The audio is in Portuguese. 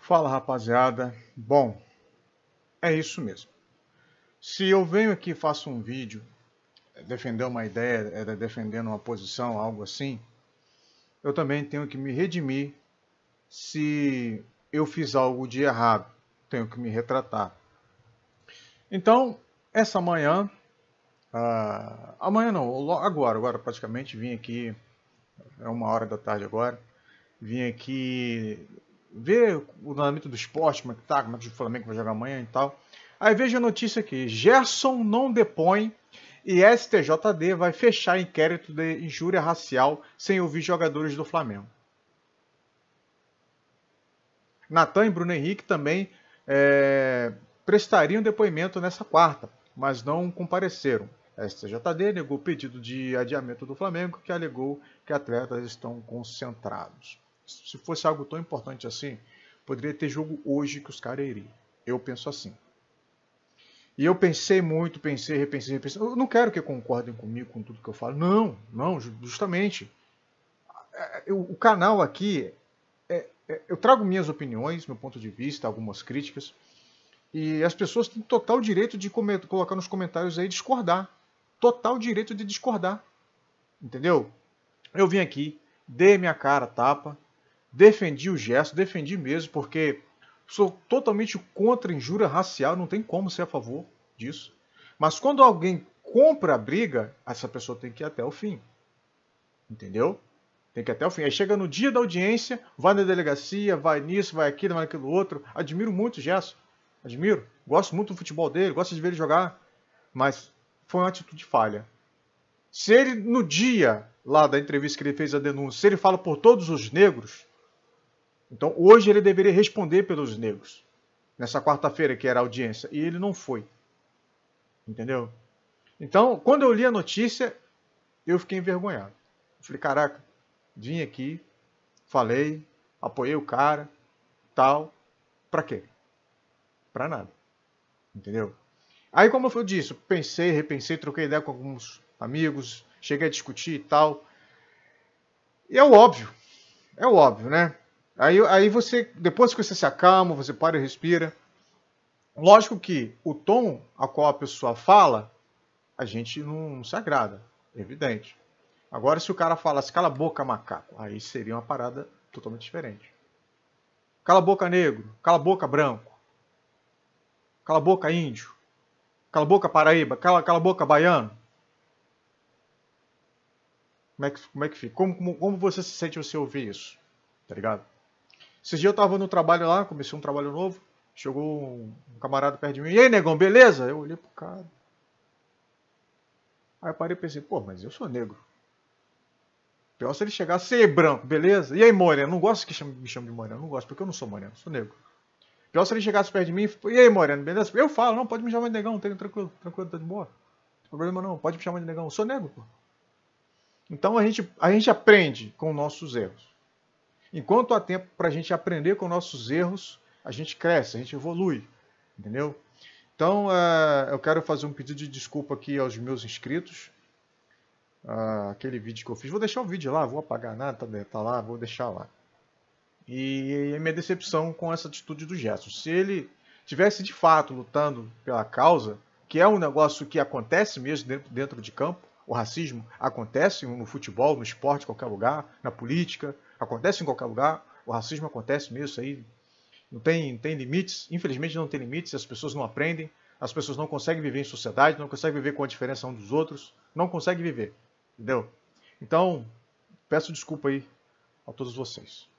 Fala rapaziada, bom, é isso mesmo. Se eu venho aqui e faço um vídeo é defender uma ideia, é defendendo uma posição, algo assim, eu também tenho que me redimir se eu fiz algo de errado, tenho que me retratar. Então, essa manhã, uh, amanhã não, agora, agora praticamente vim aqui, é uma hora da tarde agora, vim aqui ver o andamento do esporte, como é que tá, como é que o Flamengo vai jogar amanhã e tal. Aí veja a notícia aqui: Gerson não depõe e STJD vai fechar inquérito de injúria racial sem ouvir jogadores do Flamengo. Natan e Bruno Henrique também é, prestariam depoimento nessa quarta, mas não compareceram. A STJD negou o pedido de adiamento do Flamengo, que alegou que atletas estão concentrados se fosse algo tão importante assim, poderia ter jogo hoje que os caras iriam. Eu penso assim. E eu pensei muito, pensei, repensei, repensei. Eu não quero que concordem comigo com tudo que eu falo. Não, não, justamente. É, é, eu, o canal aqui, é, é, eu trago minhas opiniões, meu ponto de vista, algumas críticas. E as pessoas têm total direito de colocar nos comentários aí discordar. Total direito de discordar. Entendeu? Eu vim aqui, dei minha cara tapa, defendi o gesto, defendi mesmo, porque sou totalmente contra injúria racial, não tem como ser a favor disso. Mas quando alguém compra a briga, essa pessoa tem que ir até o fim. Entendeu? Tem que ir até o fim. Aí chega no dia da audiência, vai na delegacia, vai nisso, vai aquilo, vai naquilo outro. Admiro muito o gesto, Admiro. Gosto muito do futebol dele, gosto de ver ele jogar. Mas foi uma atitude falha. Se ele, no dia lá da entrevista que ele fez a denúncia, se ele fala por todos os negros, então, hoje ele deveria responder pelos negros, nessa quarta-feira que era a audiência, e ele não foi. Entendeu? Então, quando eu li a notícia, eu fiquei envergonhado. Eu falei, caraca, vim aqui, falei, apoiei o cara, tal, pra quê? Pra nada. Entendeu? Aí, como eu disse, pensei, repensei, troquei ideia com alguns amigos, cheguei a discutir e tal. E é o óbvio, é o óbvio, né? Aí, aí você, depois que você se acalma, você para e respira. Lógico que o tom a qual a pessoa fala, a gente não, não se agrada, é evidente. Agora, se o cara falasse, cala a boca, macaco, aí seria uma parada totalmente diferente. Cala a boca, negro. Cala a boca, branco. Cala a boca, índio. Cala a boca, paraíba. Cala, cala a boca, baiano. Como é que, como é que fica? Como, como, como você se sente você ouvir isso? Tá ligado? Esses dias eu tava no trabalho lá, comecei um trabalho novo. Chegou um, camarada perto de mim. E aí, negão, beleza? Eu olhei pro cara. Aí eu parei e pensei, pô, mas eu sou negro. Pior se ele chegar a ser branco, beleza? E aí, moreno? Não gosto que me chame de moreno. Não gosto, porque eu não sou moreno, sou negro. Pior se ele chegasse perto de mim e aí, moreno, beleza? Eu falo, não, pode me chamar de negão, tranquilo, tranquilo, tá de boa. Não tem problema não, pode me chamar de negão. Eu sou negro, pô. Então a gente, a gente aprende com nossos erros. Enquanto há tempo para a gente aprender com nossos erros, a gente cresce, a gente evolui, entendeu? Então, uh, eu quero fazer um pedido de desculpa aqui aos meus inscritos. Uh, aquele vídeo que eu fiz, vou deixar o vídeo lá, vou apagar nada, tá, tá lá, vou deixar lá. E, e minha decepção com essa atitude do Gerson. Se ele tivesse de fato lutando pela causa, que é um negócio que acontece mesmo dentro, dentro de campo, o racismo acontece no futebol, no esporte, em qualquer lugar, na política, acontece em qualquer lugar, o racismo acontece isso aí, não tem, tem limites, infelizmente não tem limites, as pessoas não aprendem, as pessoas não conseguem viver em sociedade, não conseguem viver com a diferença um dos outros, não conseguem viver, entendeu? Então, peço desculpa aí a todos vocês.